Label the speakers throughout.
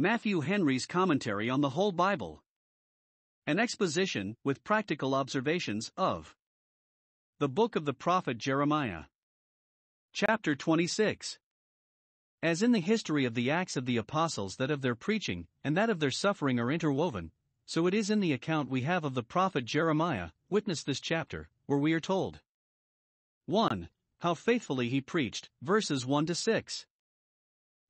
Speaker 1: Matthew Henry's Commentary on the Whole Bible. An exposition with practical observations of the book of the prophet Jeremiah. Chapter 26. As in the history of the Acts of the Apostles, that of their preaching and that of their suffering are interwoven, so it is in the account we have of the prophet Jeremiah, witness this chapter, where we are told 1. How faithfully he preached, verses 1 to 6.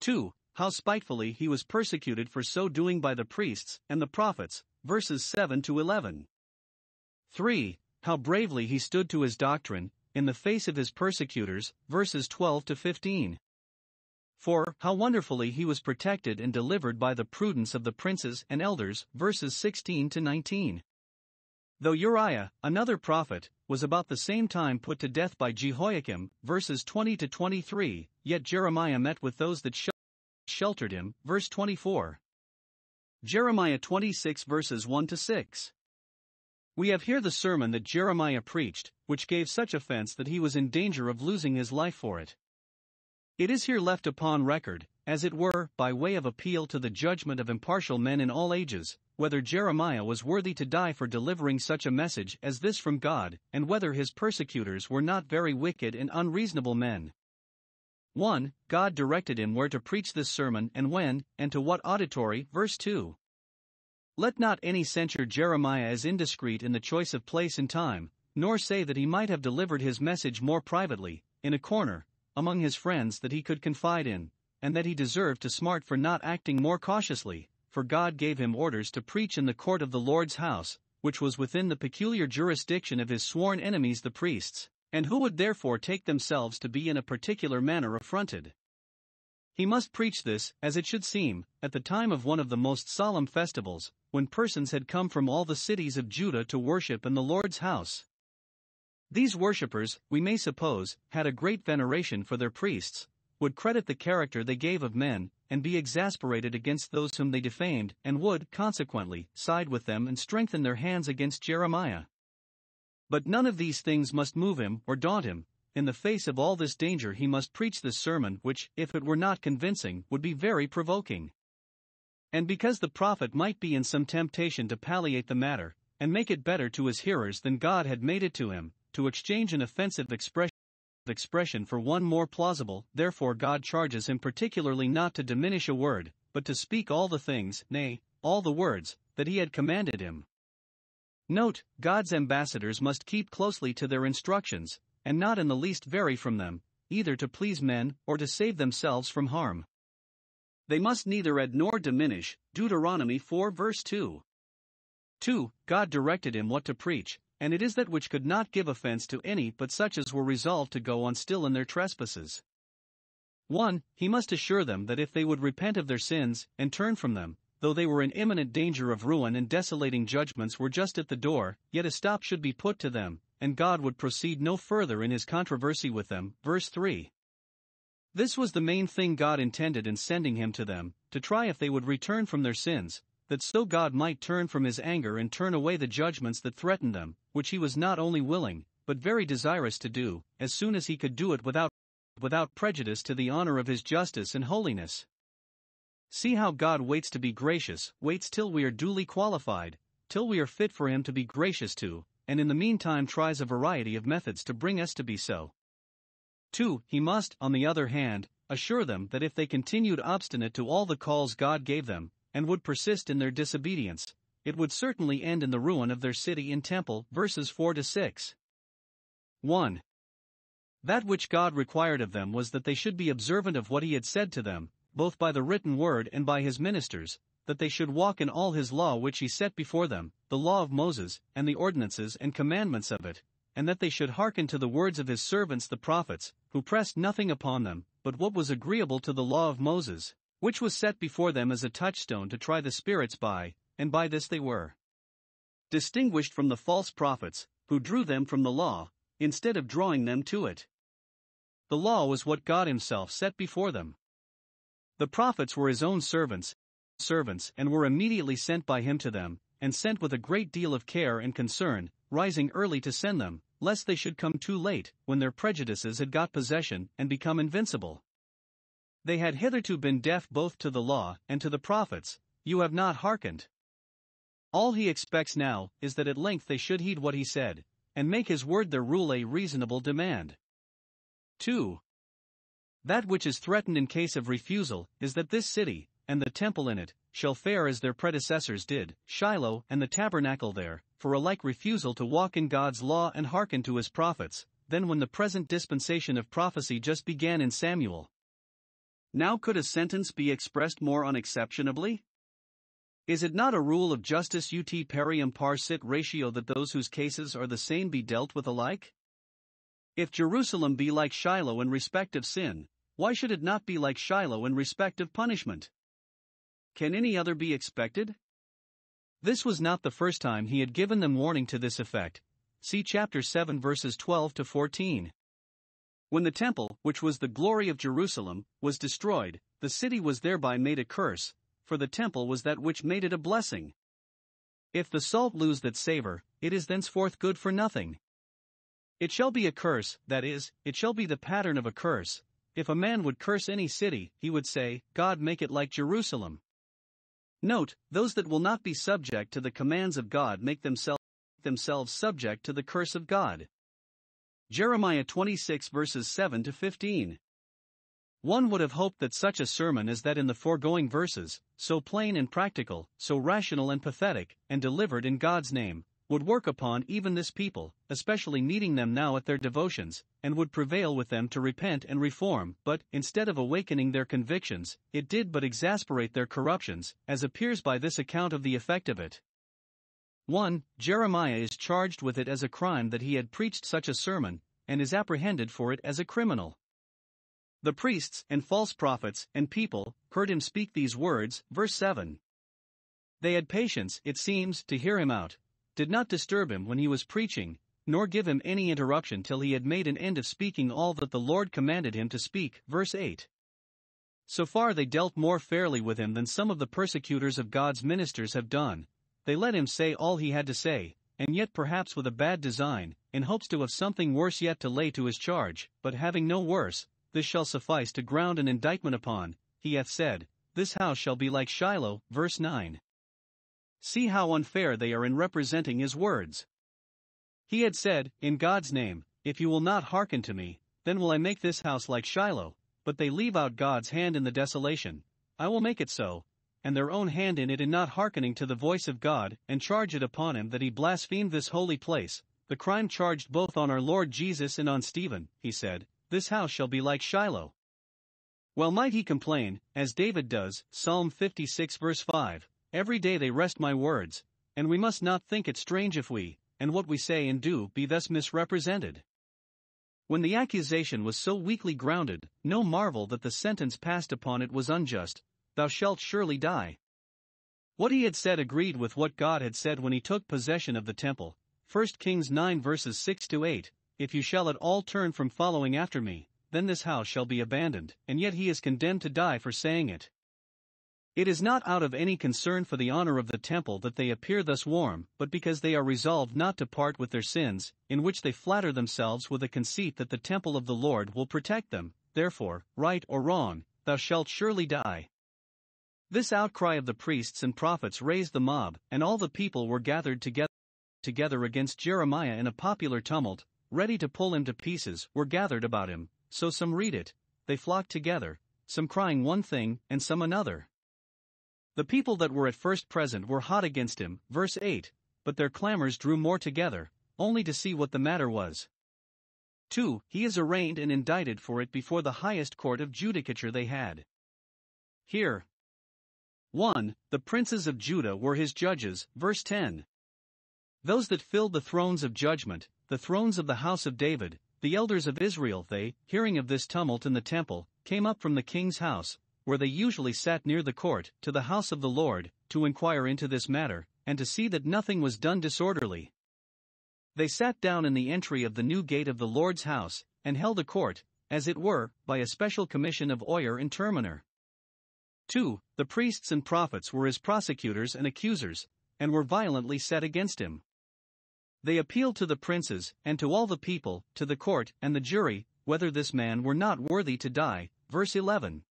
Speaker 1: 2 how spitefully he was persecuted for so doing by the priests and the prophets, verses 7 to 11. 3. How bravely he stood to his doctrine, in the face of his persecutors, verses 12 to 15. 4. How wonderfully he was protected and delivered by the prudence of the princes and elders, verses 16 to 19. Though Uriah, another prophet, was about the same time put to death by Jehoiakim, verses 20 to 23, yet Jeremiah met with those that sheltered him. Verse 24. Jeremiah 26 verses 1 to 6. We have here the sermon that Jeremiah preached, which gave such offense that he was in danger of losing his life for it. It is here left upon record, as it were, by way of appeal to the judgment of impartial men in all ages, whether Jeremiah was worthy to die for delivering such a message as this from God, and whether his persecutors were not very wicked and unreasonable men. 1. God directed him where to preach this sermon and when, and to what auditory. Verse 2. Let not any censure Jeremiah as indiscreet in the choice of place and time, nor say that he might have delivered his message more privately, in a corner, among his friends that he could confide in, and that he deserved to smart for not acting more cautiously, for God gave him orders to preach in the court of the Lord's house, which was within the peculiar jurisdiction of his sworn enemies the priests and who would therefore take themselves to be in a particular manner affronted. He must preach this, as it should seem, at the time of one of the most solemn festivals, when persons had come from all the cities of Judah to worship in the Lord's house. These worshippers, we may suppose, had a great veneration for their priests, would credit the character they gave of men, and be exasperated against those whom they defamed, and would, consequently, side with them and strengthen their hands against Jeremiah. But none of these things must move him or daunt him. In the face of all this danger, he must preach this sermon, which, if it were not convincing, would be very provoking. And because the prophet might be in some temptation to palliate the matter, and make it better to his hearers than God had made it to him, to exchange an offensive expression for one more plausible, therefore God charges him particularly not to diminish a word, but to speak all the things, nay, all the words, that he had commanded him. Note, God's ambassadors must keep closely to their instructions, and not in the least vary from them, either to please men or to save themselves from harm. They must neither add nor diminish. Deuteronomy 4 verse 2. 2. God directed him what to preach, and it is that which could not give offense to any but such as were resolved to go on still in their trespasses. 1. He must assure them that if they would repent of their sins and turn from them, though they were in imminent danger of ruin and desolating judgments were just at the door, yet a stop should be put to them, and God would proceed no further in his controversy with them. Verse 3. This was the main thing God intended in sending him to them, to try if they would return from their sins, that so God might turn from his anger and turn away the judgments that threatened them, which he was not only willing, but very desirous to do, as soon as he could do it without, without prejudice to the honor of his justice and holiness. See how God waits to be gracious, waits till we are duly qualified, till we are fit for Him to be gracious to, and in the meantime tries a variety of methods to bring us to be so. 2. He must, on the other hand, assure them that if they continued obstinate to all the calls God gave them, and would persist in their disobedience, it would certainly end in the ruin of their city and temple. Verses 4 to 6. 1. That which God required of them was that they should be observant of what He had said to them, both by the written word and by his ministers, that they should walk in all his law which he set before them, the law of Moses, and the ordinances and commandments of it, and that they should hearken to the words of his servants the prophets, who pressed nothing upon them, but what was agreeable to the law of Moses, which was set before them as a touchstone to try the spirits by, and by this they were distinguished from the false prophets, who drew them from the law, instead of drawing them to it. The law was what God Himself set before them. The prophets were his own servants, servants, and were immediately sent by him to them, and sent with a great deal of care and concern, rising early to send them, lest they should come too late, when their prejudices had got possession and become invincible. They had hitherto been deaf both to the law and to the prophets, you have not hearkened. All he expects now is that at length they should heed what he said, and make his word their rule a reasonable demand. 2. That which is threatened in case of refusal is that this city, and the temple in it, shall fare as their predecessors did, Shiloh and the tabernacle there, for a like refusal to walk in God's law and hearken to his prophets, than when the present dispensation of prophecy just began in Samuel. Now could a sentence be expressed more unexceptionably? Is it not a rule of justice ut perium par sit ratio that those whose cases are the same be dealt with alike? If Jerusalem be like Shiloh in respect of sin, why should it not be like Shiloh in respect of punishment? Can any other be expected? This was not the first time he had given them warning to this effect. See chapter 7 verses 12 to 14. When the temple, which was the glory of Jerusalem, was destroyed, the city was thereby made a curse, for the temple was that which made it a blessing. If the salt lose that savor, it is thenceforth good for nothing. It shall be a curse, that is, it shall be the pattern of a curse. If a man would curse any city, he would say, God make it like Jerusalem. Note, those that will not be subject to the commands of God make themselves, themselves subject to the curse of God. Jeremiah 26 verses 7 to 15. One would have hoped that such a sermon as that in the foregoing verses, so plain and practical, so rational and pathetic, and delivered in God's name, would work upon even this people, especially needing them now at their devotions, and would prevail with them to repent and reform. But, instead of awakening their convictions, it did but exasperate their corruptions, as appears by this account of the effect of it. 1. Jeremiah is charged with it as a crime that he had preached such a sermon, and is apprehended for it as a criminal. The priests and false prophets and people heard him speak these words, verse 7. They had patience, it seems, to hear him out, did not disturb him when he was preaching, nor give him any interruption till he had made an end of speaking all that the Lord commanded him to speak. Verse 8. So far they dealt more fairly with him than some of the persecutors of God's ministers have done. They let him say all he had to say, and yet perhaps with a bad design, in hopes to have something worse yet to lay to his charge, but having no worse, this shall suffice to ground an indictment upon, he hath said, This house shall be like Shiloh. Verse 9. See how unfair they are in representing his words. He had said, In God's name, if you will not hearken to me, then will I make this house like Shiloh, but they leave out God's hand in the desolation, I will make it so, and their own hand in it in not hearkening to the voice of God, and charge it upon him that he blasphemed this holy place, the crime charged both on our Lord Jesus and on Stephen, he said, This house shall be like Shiloh. Well might he complain, as David does, Psalm 56 verse 5, Every day they rest my words, and we must not think it strange if we, and what we say and do, be thus misrepresented. When the accusation was so weakly grounded, no marvel that the sentence passed upon it was unjust Thou shalt surely die. What he had said agreed with what God had said when he took possession of the temple. 1 Kings 9 verses 6 to 8 If you shall at all turn from following after me, then this house shall be abandoned, and yet he is condemned to die for saying it. It is not out of any concern for the honor of the temple that they appear thus warm, but because they are resolved not to part with their sins, in which they flatter themselves with a conceit that the temple of the Lord will protect them, therefore, right or wrong, thou shalt surely die. This outcry of the priests and prophets raised the mob, and all the people were gathered together together against Jeremiah in a popular tumult, ready to pull him to pieces, were gathered about him, so some read it, they flocked together, some crying one thing and some another. The people that were at first present were hot against him, verse 8, but their clamors drew more together, only to see what the matter was. 2. He is arraigned and indicted for it before the highest court of judicature they had. Here. 1. The princes of Judah were his judges, verse 10. Those that filled the thrones of judgment, the thrones of the house of David, the elders of Israel, they, hearing of this tumult in the temple, came up from the king's house, where they usually sat near the court, to the house of the Lord, to inquire into this matter, and to see that nothing was done disorderly. They sat down in the entry of the new gate of the Lord's house, and held a court, as it were, by a special commission of oyer and terminer. 2. The priests and prophets were his prosecutors and accusers, and were violently set against him. They appealed to the princes, and to all the people, to the court and the jury, whether this man were not worthy to die. Verse 11.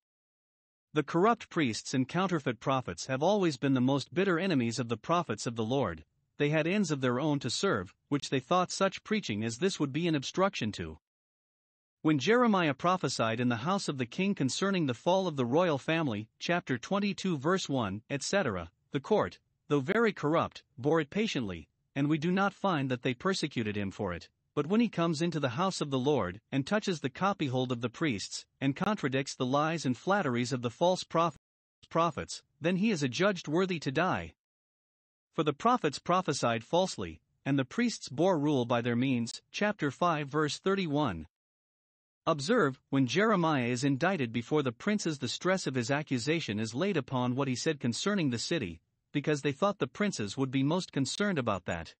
Speaker 1: The corrupt priests and counterfeit prophets have always been the most bitter enemies of the prophets of the Lord. They had ends of their own to serve, which they thought such preaching as this would be an obstruction to. When Jeremiah prophesied in the house of the king concerning the fall of the royal family, chapter 22, verse 1, etc., the court, though very corrupt, bore it patiently, and we do not find that they persecuted him for it. But when he comes into the house of the Lord, and touches the copyhold of the priests, and contradicts the lies and flatteries of the false prophets, then he is adjudged worthy to die. For the prophets prophesied falsely, and the priests bore rule by their means. Chapter 5, verse 31. Observe, when Jeremiah is indicted before the princes, the stress of his accusation is laid upon what he said concerning the city, because they thought the princes would be most concerned about that.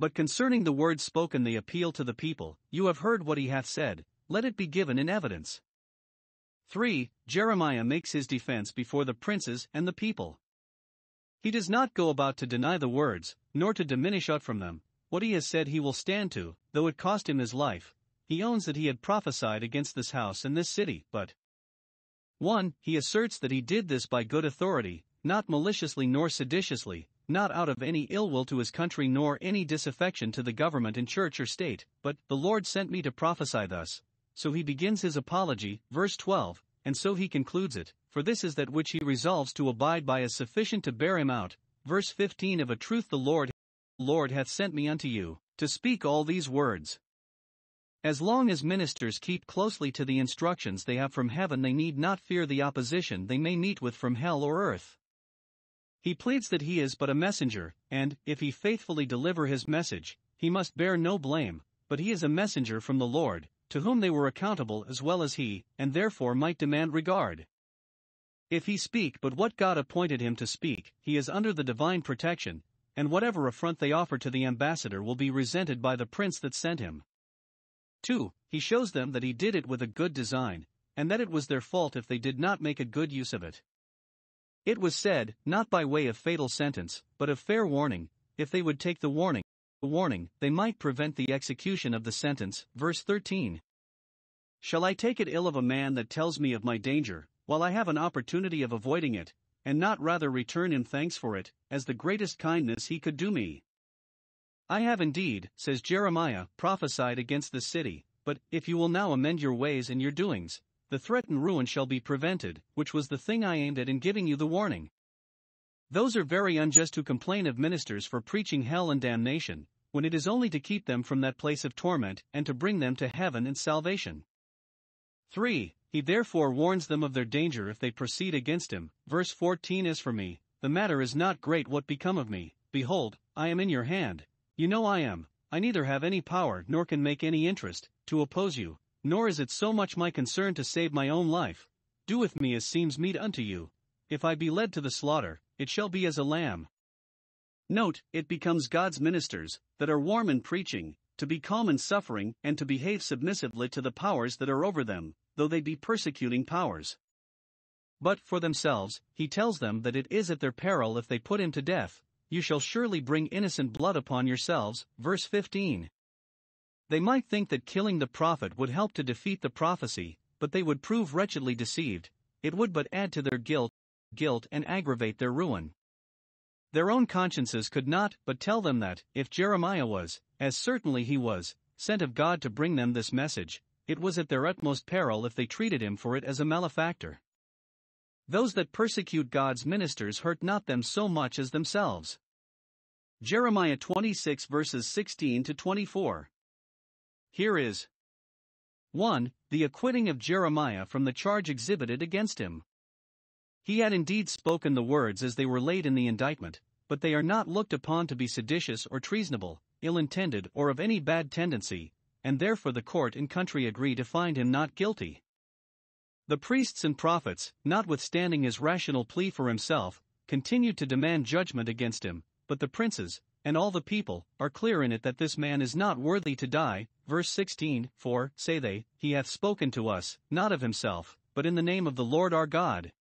Speaker 1: But concerning the words spoken, the appeal to the people, you have heard what he hath said, let it be given in evidence. 3. Jeremiah makes his defense before the princes and the people. He does not go about to deny the words, nor to diminish out from them, what he has said he will stand to, though it cost him his life. He owns that he had prophesied against this house and this city, but 1. He asserts that he did this by good authority, not maliciously nor seditiously, not out of any ill will to his country nor any disaffection to the government in church or state, but, The Lord sent me to prophesy thus. So he begins his apology, verse 12, and so he concludes it, For this is that which he resolves to abide by is sufficient to bear him out. Verse 15 Of a truth the Lord, Lord hath sent me unto you, to speak all these words. As long as ministers keep closely to the instructions they have from heaven, they need not fear the opposition they may meet with from hell or earth. He pleads that he is but a messenger, and, if he faithfully deliver his message, he must bear no blame, but he is a messenger from the Lord, to whom they were accountable as well as he, and therefore might demand regard. If he speak but what God appointed him to speak, he is under the divine protection, and whatever affront they offer to the ambassador will be resented by the prince that sent him. 2. He shows them that he did it with a good design, and that it was their fault if they did not make a good use of it. It was said, not by way of fatal sentence, but of fair warning, if they would take the warning, the warning, they might prevent the execution of the sentence. Verse 13. Shall I take it ill of a man that tells me of my danger, while I have an opportunity of avoiding it, and not rather return him thanks for it, as the greatest kindness he could do me? I have indeed, says Jeremiah, prophesied against the city, but if you will now amend your ways and your doings, the threatened ruin shall be prevented, which was the thing I aimed at in giving you the warning. Those are very unjust who complain of ministers for preaching hell and damnation, when it is only to keep them from that place of torment and to bring them to heaven and salvation. 3. He therefore warns them of their danger if they proceed against him. Verse 14 As for me, the matter is not great what become of me, behold, I am in your hand, you know I am, I neither have any power nor can make any interest, to oppose you, nor is it so much my concern to save my own life. Do with me as seems meet unto you. If I be led to the slaughter, it shall be as a lamb. Note, it becomes God's ministers, that are warm in preaching, to be calm in suffering, and to behave submissively to the powers that are over them, though they be persecuting powers. But for themselves, he tells them that it is at their peril if they put him to death, you shall surely bring innocent blood upon yourselves. Verse 15. They might think that killing the prophet would help to defeat the prophecy, but they would prove wretchedly deceived, it would but add to their guilt, guilt and aggravate their ruin. Their own consciences could not but tell them that, if Jeremiah was, as certainly he was, sent of God to bring them this message, it was at their utmost peril if they treated him for it as a malefactor. Those that persecute God's ministers hurt not them so much as themselves. Jeremiah 26 verses 16 to 24. Here is 1. The acquitting of Jeremiah from the charge exhibited against him. He had indeed spoken the words as they were laid in the indictment, but they are not looked upon to be seditious or treasonable, ill intended, or of any bad tendency, and therefore the court and country agree to find him not guilty. The priests and prophets, notwithstanding his rational plea for himself, continued to demand judgment against him, but the princes, and all the people, are clear in it that this man is not worthy to die. Verse 16 For, say they, he hath spoken to us, not of himself, but in the name of the Lord our God.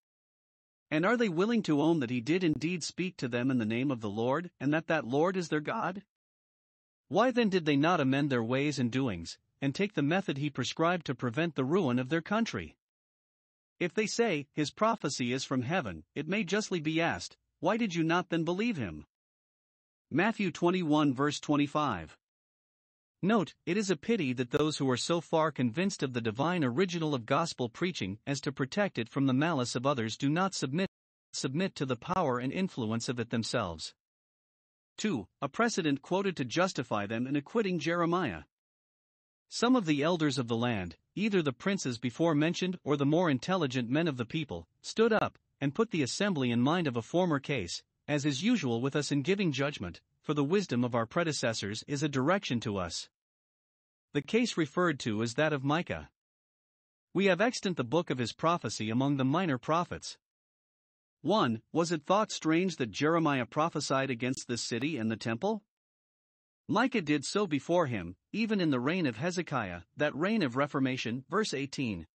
Speaker 1: And are they willing to own that he did indeed speak to them in the name of the Lord, and that that Lord is their God? Why then did they not amend their ways and doings, and take the method he prescribed to prevent the ruin of their country? If they say, His prophecy is from heaven, it may justly be asked, Why did you not then believe him? Matthew 21 verse 25. Note, it is a pity that those who are so far convinced of the divine original of gospel preaching as to protect it from the malice of others do not submit, submit to the power and influence of it themselves. 2. A precedent quoted to justify them in acquitting Jeremiah. Some of the elders of the land, either the princes before mentioned or the more intelligent men of the people, stood up and put the assembly in mind of a former case, as is usual with us in giving judgment, for the wisdom of our predecessors is a direction to us. The case referred to is that of Micah. We have extant the book of his prophecy among the minor prophets. 1. Was it thought strange that Jeremiah prophesied against this city and the temple? Micah did so before him, even in the reign of Hezekiah, that reign of Reformation, verse 18.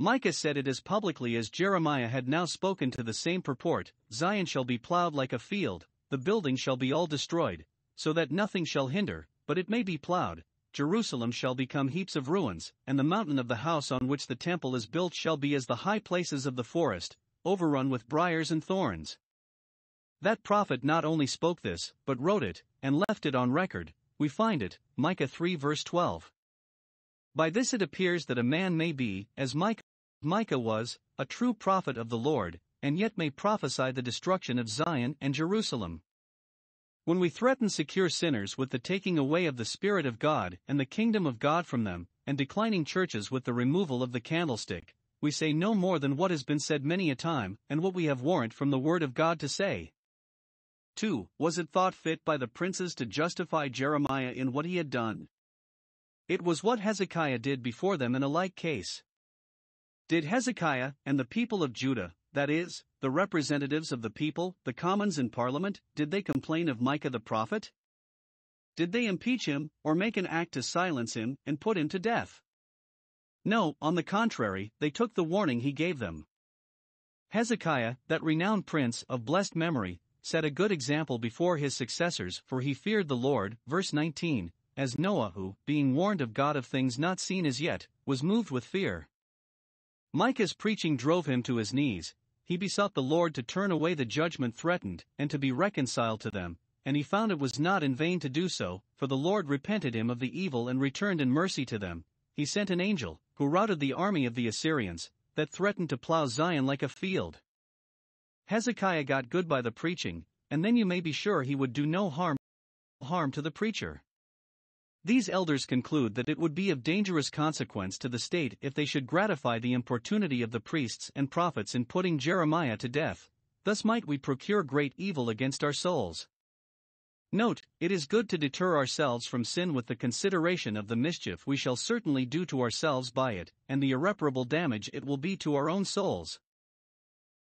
Speaker 1: Micah said it as publicly as Jeremiah had now spoken to the same purport Zion shall be plowed like a field, the building shall be all destroyed, so that nothing shall hinder, but it may be plowed, Jerusalem shall become heaps of ruins, and the mountain of the house on which the temple is built shall be as the high places of the forest, overrun with briers and thorns. That prophet not only spoke this, but wrote it, and left it on record, we find it, Micah 3 verse 12. By this it appears that a man may be, as Micah Micah was a true prophet of the Lord, and yet may prophesy the destruction of Zion and Jerusalem. When we threaten secure sinners with the taking away of the Spirit of God and the kingdom of God from them, and declining churches with the removal of the candlestick, we say no more than what has been said many a time and what we have warrant from the Word of God to say. 2. Was it thought fit by the princes to justify Jeremiah in what he had done? It was what Hezekiah did before them in a like case. Did Hezekiah and the people of Judah, that is, the representatives of the people, the commons in parliament, did they complain of Micah the prophet? Did they impeach him, or make an act to silence him and put him to death? No, on the contrary, they took the warning he gave them. Hezekiah, that renowned prince of blessed memory, set a good example before his successors, for he feared the Lord, verse 19, as Noah, who, being warned of God of things not seen as yet, was moved with fear. Micah's preaching drove him to his knees. He besought the Lord to turn away the judgment threatened, and to be reconciled to them, and he found it was not in vain to do so, for the Lord repented him of the evil and returned in mercy to them. He sent an angel, who routed the army of the Assyrians, that threatened to plow Zion like a field. Hezekiah got good by the preaching, and then you may be sure he would do no harm harm to the preacher. These elders conclude that it would be of dangerous consequence to the state if they should gratify the importunity of the priests and prophets in putting Jeremiah to death, thus might we procure great evil against our souls. Note, it is good to deter ourselves from sin with the consideration of the mischief we shall certainly do to ourselves by it, and the irreparable damage it will be to our own souls.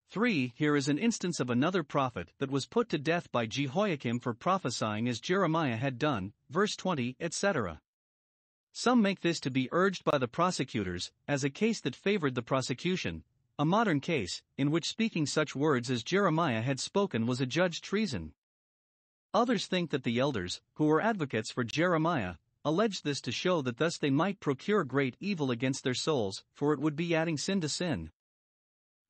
Speaker 1: 3. Here is an instance of another prophet that was put to death by Jehoiakim for prophesying as Jeremiah had done, verse 20, etc. Some make this to be urged by the prosecutors as a case that favored the prosecution, a modern case, in which speaking such words as Jeremiah had spoken was adjudged treason. Others think that the elders, who were advocates for Jeremiah, alleged this to show that thus they might procure great evil against their souls, for it would be adding sin to sin.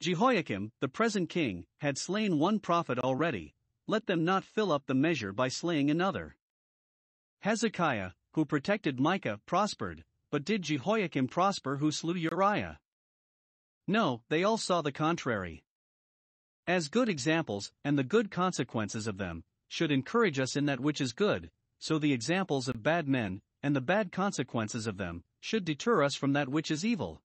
Speaker 1: Jehoiakim, the present king, had slain one prophet already, let them not fill up the measure by slaying another. Hezekiah, who protected Micah, prospered, but did Jehoiakim prosper who slew Uriah? No, they all saw the contrary. As good examples, and the good consequences of them, should encourage us in that which is good, so the examples of bad men, and the bad consequences of them, should deter us from that which is evil.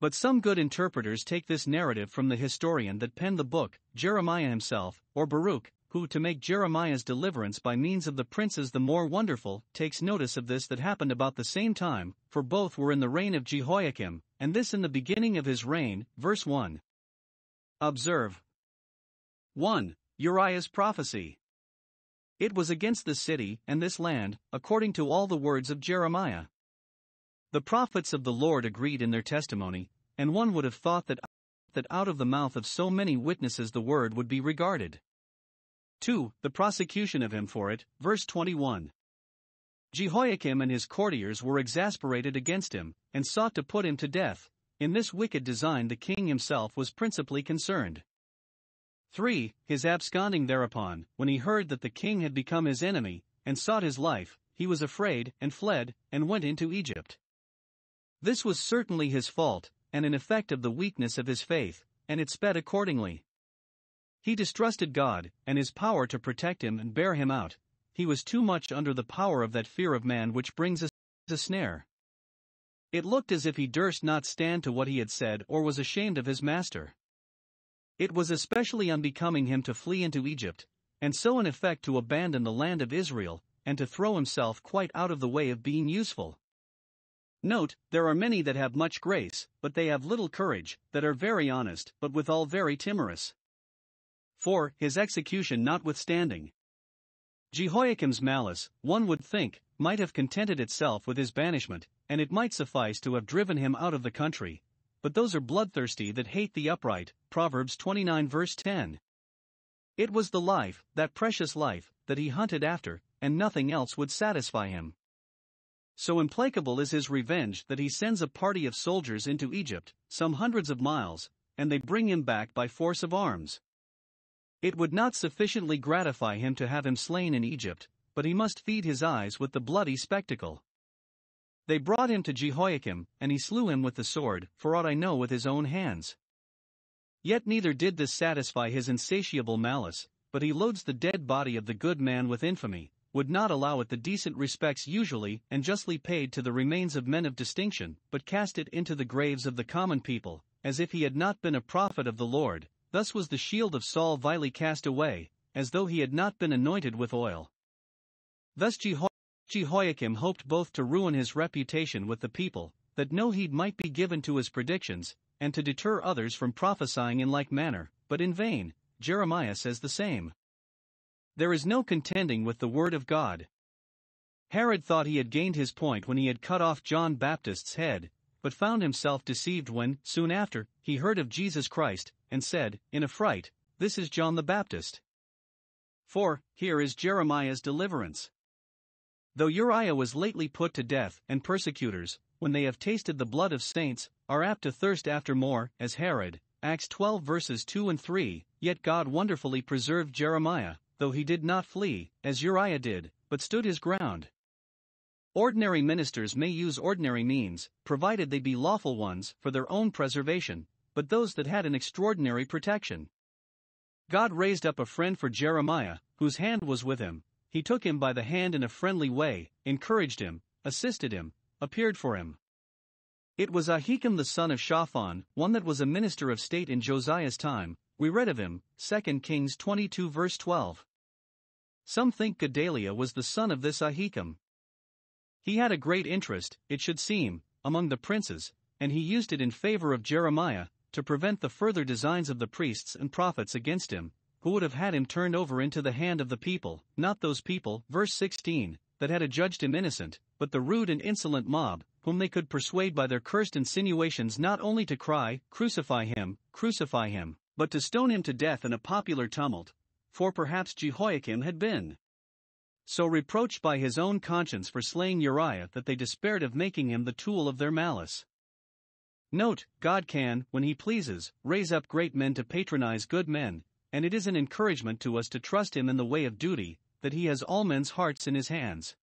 Speaker 1: But some good interpreters take this narrative from the historian that penned the book, Jeremiah himself, or Baruch, who, to make Jeremiah's deliverance by means of the princes the more wonderful, takes notice of this that happened about the same time, for both were in the reign of Jehoiakim, and this in the beginning of his reign. Verse 1. Observe 1. Uriah's prophecy. It was against this city and this land, according to all the words of Jeremiah. The prophets of the Lord agreed in their testimony, and one would have thought that, that out of the mouth of so many witnesses the word would be regarded. 2. The prosecution of him for it, verse 21. Jehoiakim and his courtiers were exasperated against him, and sought to put him to death. In this wicked design, the king himself was principally concerned. 3. His absconding thereupon, when he heard that the king had become his enemy, and sought his life, he was afraid, and fled, and went into Egypt. This was certainly his fault, and an effect of the weakness of his faith, and it sped accordingly. He distrusted God, and his power to protect him and bear him out. He was too much under the power of that fear of man which brings us a snare. It looked as if he durst not stand to what he had said or was ashamed of his master. It was especially unbecoming him to flee into Egypt, and so in effect to abandon the land of Israel, and to throw himself quite out of the way of being useful. Note, there are many that have much grace, but they have little courage, that are very honest, but withal very timorous. 4. His execution notwithstanding. Jehoiakim's malice, one would think, might have contented itself with his banishment, and it might suffice to have driven him out of the country. But those are bloodthirsty that hate the upright. Proverbs 29 verse 10. It was the life, that precious life, that he hunted after, and nothing else would satisfy him. So implacable is his revenge that he sends a party of soldiers into Egypt, some hundreds of miles, and they bring him back by force of arms. It would not sufficiently gratify him to have him slain in Egypt, but he must feed his eyes with the bloody spectacle. They brought him to Jehoiakim, and he slew him with the sword, for aught I know with his own hands. Yet neither did this satisfy his insatiable malice, but he loads the dead body of the good man with infamy, would not allow it the decent respects usually and justly paid to the remains of men of distinction, but cast it into the graves of the common people, as if he had not been a prophet of the Lord. Thus was the shield of Saul vilely cast away, as though he had not been anointed with oil. Thus Jeho- Jehoiakim hoped both to ruin his reputation with the people, that no heed might be given to his predictions, and to deter others from prophesying in like manner, but in vain, Jeremiah says the same. There is no contending with the Word of God. Herod thought he had gained his point when he had cut off John Baptist's head, but found himself deceived when, soon after, he heard of Jesus Christ, and said, in a fright, This is John the Baptist. For, here is Jeremiah's deliverance. Though Uriah was lately put to death, and persecutors, when they have tasted the blood of saints, are apt to thirst after more, as Herod, Acts 12 verses 2 and 3, yet God wonderfully preserved Jeremiah, though he did not flee, as Uriah did, but stood his ground. Ordinary ministers may use ordinary means, provided they be lawful ones, for their own preservation, but those that had an extraordinary protection. God raised up a friend for Jeremiah, whose hand was with him. He took him by the hand in a friendly way, encouraged him, assisted him, appeared for him. It was Ahikam the son of Shaphan, one that was a minister of state in Josiah's time. We read of him, 2 Kings 22 verse 12. Some think Gedaliah was the son of this Ahikam. He had a great interest, it should seem, among the princes, and he used it in favor of Jeremiah, to prevent the further designs of the priests and prophets against him, who would have had him turned over into the hand of the people, not those people, verse 16, that had adjudged him innocent, but the rude and insolent mob, whom they could persuade by their cursed insinuations not only to cry, Crucify him, crucify him, but to stone him to death in a popular tumult, for perhaps Jehoiakim had been so reproached by his own conscience for slaying Uriah that they despaired of making him the tool of their malice. Note, God can, when He pleases, raise up great men to patronize good men, and it is an encouragement to us to trust Him in the way of duty, that He has all men's hearts in His hands.